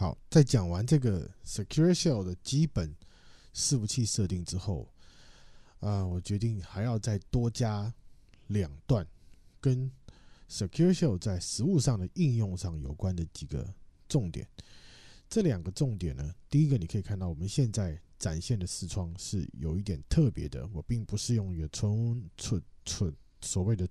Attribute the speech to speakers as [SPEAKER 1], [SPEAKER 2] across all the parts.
[SPEAKER 1] 好，在讲完这个 s e c u r e Shell 的基本伺服器设定之后，啊，我决定还要再多加两段跟 s e c u r e Shell 在实物上的应用上有关的几个重点。这两个重点呢，第一个你可以看到我们现在展现的视窗是有一点特别的，我并不是用个纯纯纯所谓的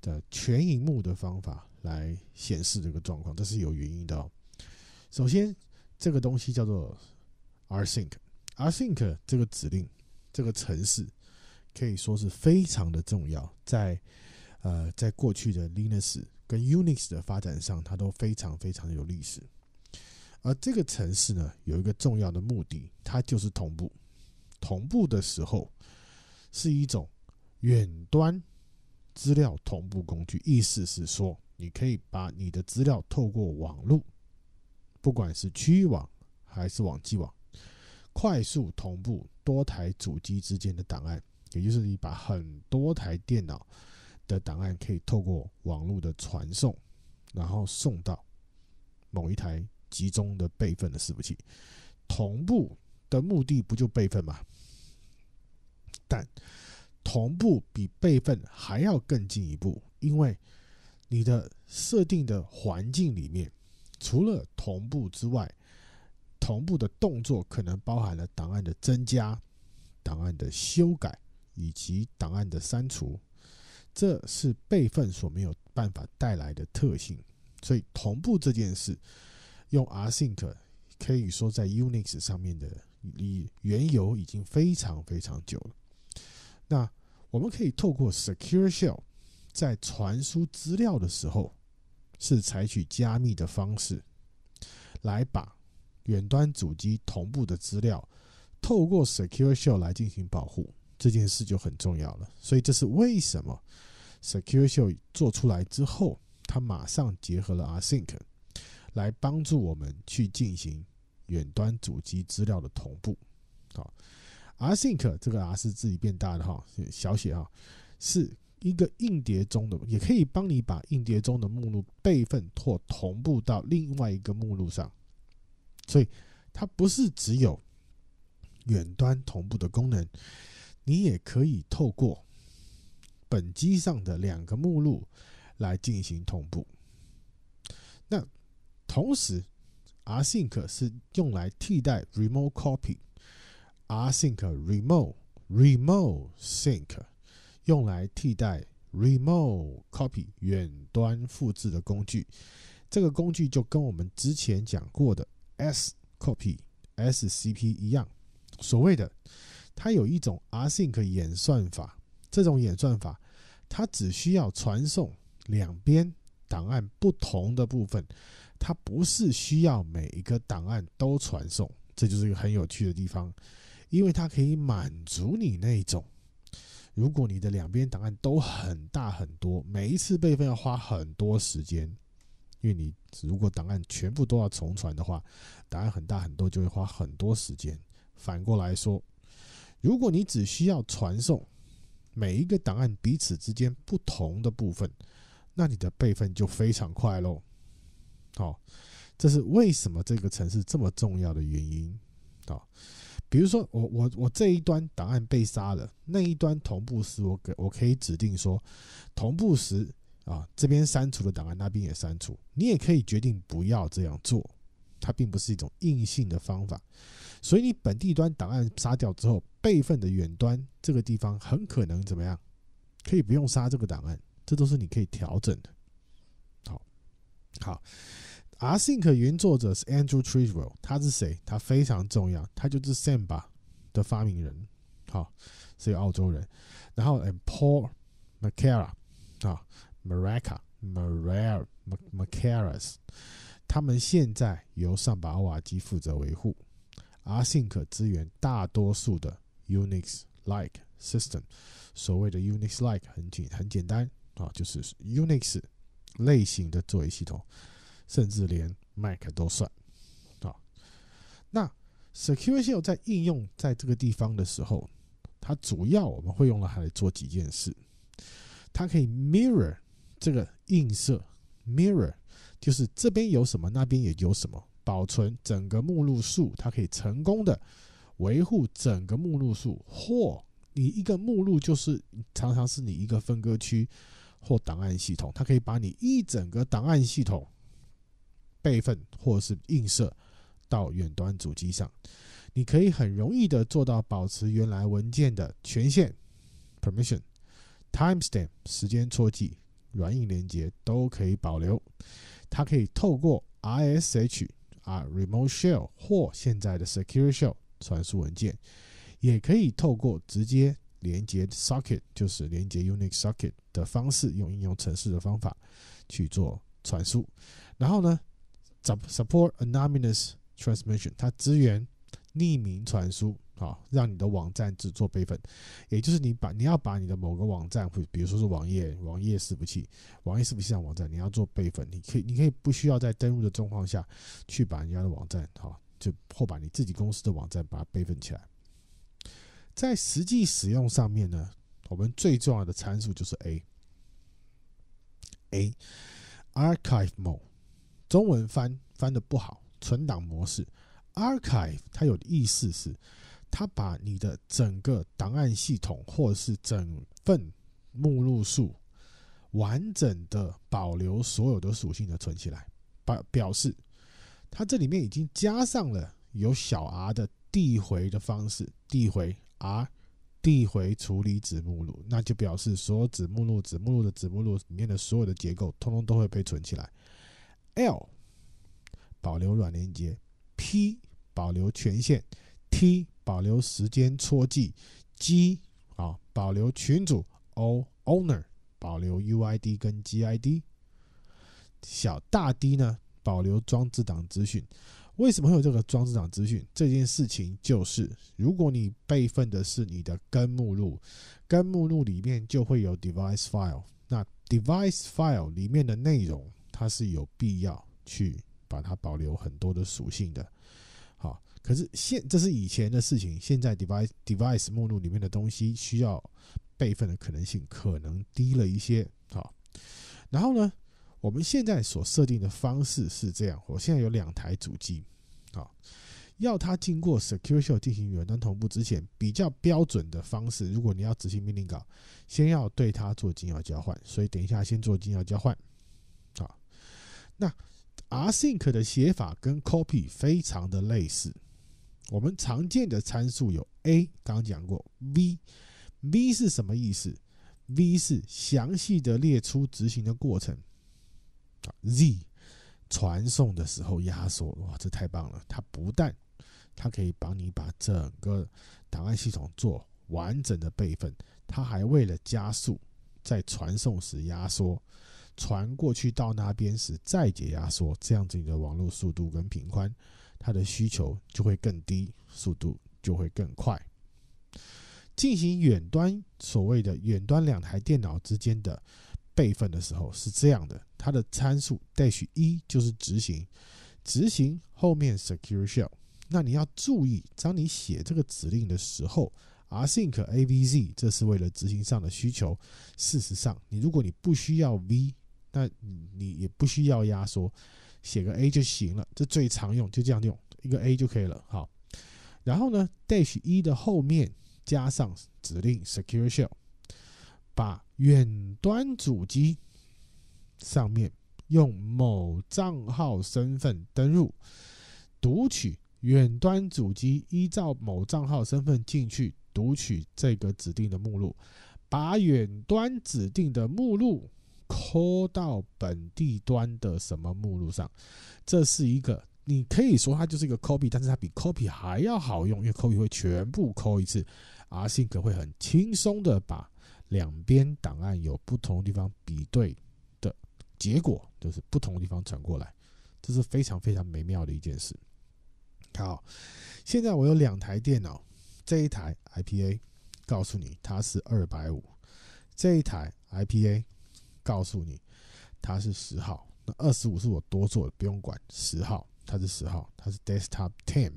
[SPEAKER 1] 的全荧幕的方法来显示这个状况，这是有原因的哦。首先，这个东西叫做 `rsync`，`rsync` 这个指令、这个程式可以说是非常的重要。在呃，在过去的 Linux 跟 Unix 的发展上，它都非常非常有历史。而这个程式呢，有一个重要的目的，它就是同步。同步的时候，是一种远端资料同步工具，意思是说，你可以把你的资料透过网络。不管是区域网还是网际网，快速同步多台主机之间的档案，也就是你把很多台电脑的档案可以透过网络的传送，然后送到某一台集中的备份的服务器。同步的目的不就备份吗？但同步比备份还要更进一步，因为你的设定的环境里面。除了同步之外，同步的动作可能包含了档案的增加、档案的修改以及档案的删除，这是备份所没有办法带来的特性。所以，同步这件事用 async 可以说在 Unix 上面的理缘由已经非常非常久了。那我们可以透过 Secure Shell 在传输资料的时候。是采取加密的方式，来把远端主机同步的资料透过 Secure Shell 来进行保护，这件事就很重要了。所以这是为什么 Secure Shell 做出来之后，它马上结合了 rsync 来帮助我们去进行远端主机资料的同步。好，rsync 这个 r 是字义变大的哈，小写哈，是。一个硬碟中的，也可以帮你把硬碟中的目录备份或同步到另外一个目录上，所以它不是只有远端同步的功能，你也可以透过本机上的两个目录来进行同步。那同时，rsync 是用来替代 remote copy，rsync remote remote sync。用来替代 remote copy 远端复制的工具，这个工具就跟我们之前讲过的 s copy s cp 一样，所谓的它有一种 async 演算法，这种演算法它只需要传送两边档案不同的部分，它不是需要每一个档案都传送，这就是一个很有趣的地方，因为它可以满足你那种。如果你的两边档案都很大很多，每一次备份要花很多时间，因为你如果档案全部都要重传的话，档案很大很多就会花很多时间。反过来说，如果你只需要传送每一个档案彼此之间不同的部分，那你的备份就非常快喽。好，这是为什么这个城市这么重要的原因。好。比如说，我我我这一端档案被杀了，那一端同步时，我给我可以指定说，同步时啊，这边删除了档案，那边也删除。你也可以决定不要这样做，它并不是一种硬性的方法。所以你本地端档案杀掉之后，备份的远端这个地方很可能怎么样？可以不用杀这个档案，这都是你可以调整的。好，好。阿信 h i n k 原作者是 Andrew t r i v e l l 他是谁？他非常重要，他就是 SAMBA 的发明人，好，是一个澳洲人。然后呃 Paul Macara 啊 m a r a c a m a r a r m a c a r a s 他们现在由上巴瓦基负责维护。阿信 h i n k 支援大多数的 Unix-like system，所谓的 Unix-like 很简很简单啊，就是 Unix 类型的作业系统。甚至连 Mac 都算好，那 Secure Shell 在应用在这个地方的时候，它主要我们会用它来做几件事：它可以 mirror 这个映射，mirror 就是这边有什么，那边也有什么；保存整个目录数，它可以成功的维护整个目录数，或你一个目录就是常常是你一个分割区或档案系统，它可以把你一整个档案系统。备份或是映射到远端主机上，你可以很容易的做到保持原来文件的权限、permission、timestamp 时间戳记、软硬连接都可以保留。它可以透过 i s h 啊，remote shell 或现在的 secure shell 传输文件，也可以透过直接连接 socket，就是连接 Unix socket 的方式，用应用程式的方法去做传输。然后呢？support anonymous transmission，它支援匿名传输，啊，让你的网站只做备份，也就是你把你要把你的某个网站，会比如说是网页网页伺服器，网页伺服器上网站，你要做备份，你可以你可以不需要在登录的状况下去把人家的网站，哈，就或把你自己公司的网站把它备份起来。在实际使用上面呢，我们最重要的参数就是 A，A archive mode。中文翻翻的不好，存档模式 archive，它有意思是，它把你的整个档案系统或者是整份目录数完整的保留所有的属性的存起来，表表示它这里面已经加上了有小 r 的递回的方式，递回 r 递回处理子目录，那就表示所有子目录、子目录的子目录里面的所有的结构，通通都会被存起来。L 保留软连接，P 保留权限，T 保留时间戳记，G 啊保留群组，O owner 保留 UID 跟 GID，小大 D 呢保留装置档资讯。为什么会有这个装置档资讯？这件事情就是，如果你备份的是你的根目录，根目录里面就会有 device file，那 device file 里面的内容。它是有必要去把它保留很多的属性的，好，可是现这是以前的事情，现在 device device 目录里面的东西需要备份的可能性可能低了一些，好，然后呢，我们现在所设定的方式是这样，我现在有两台主机，好，要它经过 secure s h 进行原端同步之前，比较标准的方式，如果你要执行命令稿，先要对它做金钥交换，所以等一下先做金钥交换。那 async 的写法跟 copy 非常的类似。我们常见的参数有 a，刚讲过 v，v 是什么意思？v 是详细的列出执行的过程。z 传送的时候压缩，哇，这太棒了！它不但它可以帮你把整个档案系统做完整的备份，它还为了加速在传送时压缩。传过去到那边时再解压缩，这样子你的网络速度跟频宽，它的需求就会更低，速度就会更快。进行远端所谓的远端两台电脑之间的备份的时候是这样的，它的参数 dash 一就是执行，执行后面 secure shell。那你要注意，当你写这个指令的时候 r think a v z 这是为了执行上的需求。事实上，你如果你不需要 v。那你也不需要压缩，写个 a 就行了，这最常用，就这样用一个 a 就可以了。好，然后呢，dash 一的后面加上指令 secure shell，把远端主机上面用某账号身份登录，读取远端主机依照某账号身份进去读取这个指定的目录，把远端指定的目录。抠到本地端的什么目录上？这是一个，你可以说它就是一个 copy，但是它比 copy 还要好用，因为 copy 会全部抠一次，而 sync 会很轻松的把两边档案有不同地方比对的结果，就是不同的地方传过来，这是非常非常美妙的一件事。好，现在我有两台电脑，这一台 IPA，告诉你它是二百五，这一台 IPA。告诉你，它是十号。那二十五是我多做的，不用管。十号，它是十号，它是 desktop ten。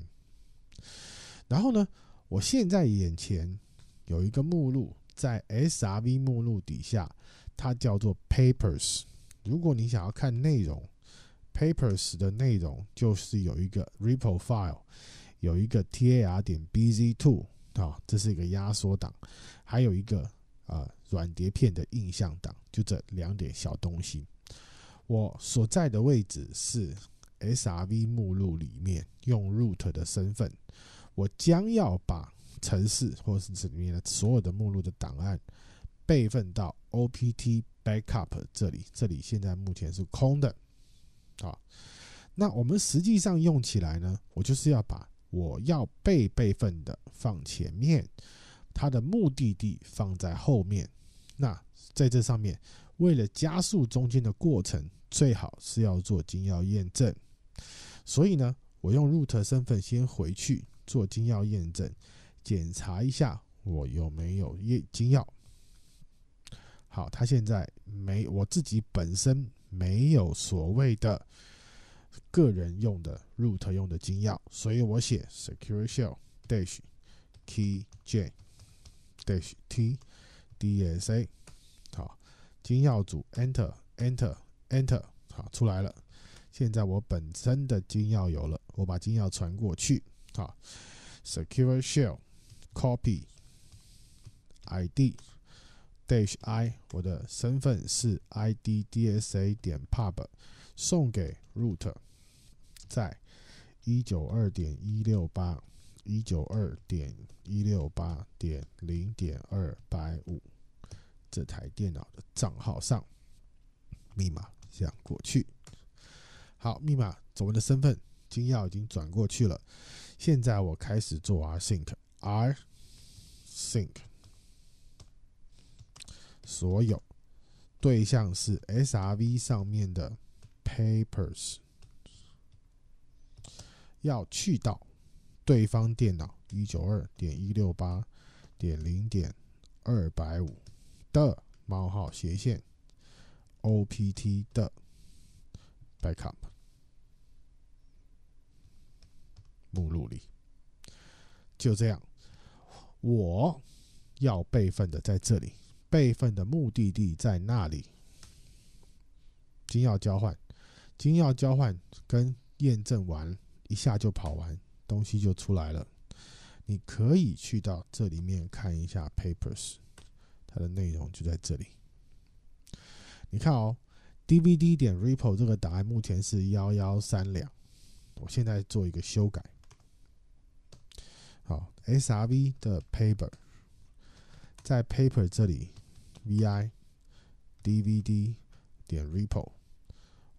[SPEAKER 1] 然后呢，我现在眼前有一个目录，在 srv 目录底下，它叫做 papers。如果你想要看内容，papers 的内容就是有一个 repo file，有一个 tar 点 b z Two 啊，这是一个压缩档，还有一个啊。软碟片的印象档，就这两点小东西。我所在的位置是 srv 目录里面，用 root 的身份，我将要把城市或者是里面的所有的目录的档案备份到 opt backup 这里。这里现在目前是空的。好，那我们实际上用起来呢，我就是要把我要被备份的放前面。它的目的地放在后面。那在这上面，为了加速中间的过程，最好是要做金钥验证。所以呢，我用 root 身份先回去做金钥验证，检查一下我有没有验金钥。好，他现在没我自己本身没有所谓的个人用的 root 用的金钥，所以我写 secure shell dash k e y j。dash t dsa，好，金钥组 enter enter enter 好出来了。现在我本身的金钥有了，我把金钥传过去，好，secure shell copy id dash i 我的身份是 id dsa 点 pub，送给 root，在一九二点一六八。一九二点一六八点零点二百五，这台电脑的账号上，密码这样过去。好，密码，我们的身份，金钥已经转过去了。现在我开始做 Rsync，Rsync，所有对象是 SRV 上面的 papers，要去到。对方电脑一九二点一六八点零点二百五的冒号斜线 opt 的 backup 目录里，就这样，我要备份的在这里，备份的目的地在那里。金钥交换，金钥交换跟验证完一下就跑完。东西就出来了，你可以去到这里面看一下 papers，它的内容就在这里。你看哦，DVD 点 repo 这个答案目前是幺幺三两，我现在做一个修改。好，srv 的 paper，在 paper 这里 vi DVD 点 repo，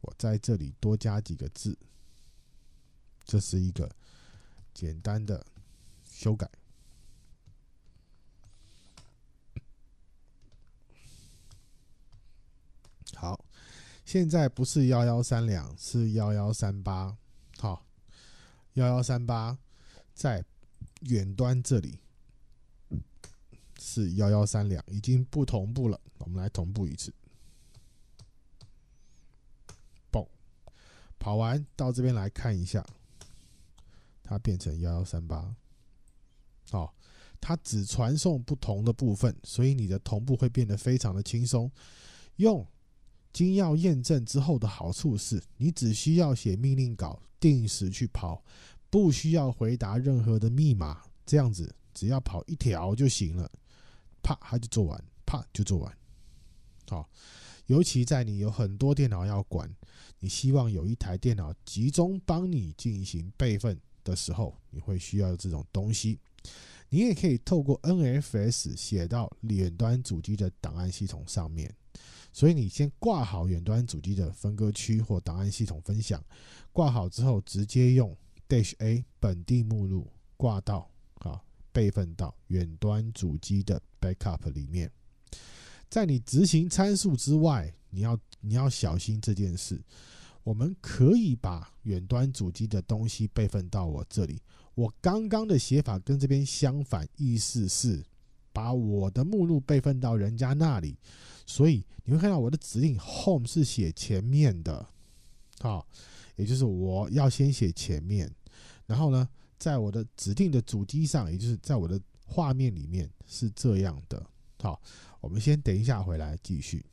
[SPEAKER 1] 我在这里多加几个字，这是一个。简单的修改。好，现在不是幺幺三两，是幺幺三八。好，幺幺三八在远端这里是幺幺三两，已经不同步了。我们来同步一次。嘣，跑完到这边来看一下。它变成幺幺三八，哦，它只传送不同的部分，所以你的同步会变得非常的轻松。用金钥验证之后的好处是，你只需要写命令稿，定时去跑，不需要回答任何的密码，这样子只要跑一条就行了，啪，它就做完，啪就做完。好，尤其在你有很多电脑要管，你希望有一台电脑集中帮你进行备份。的时候，你会需要这种东西。你也可以透过 NFS 写到远端主机的档案系统上面。所以你先挂好远端主机的分割区或档案系统分享，挂好之后，直接用 dash a 本地目录挂到啊备份到远端主机的 backup 里面。在你执行参数之外，你要你要小心这件事。我们可以把远端主机的东西备份到我这里。我刚刚的写法跟这边相反，意思是把我的目录备份到人家那里。所以你会看到我的指令 home 是写前面的，好，也就是我要先写前面。然后呢，在我的指定的主机上，也就是在我的画面里面是这样的。好，我们先等一下回来继续。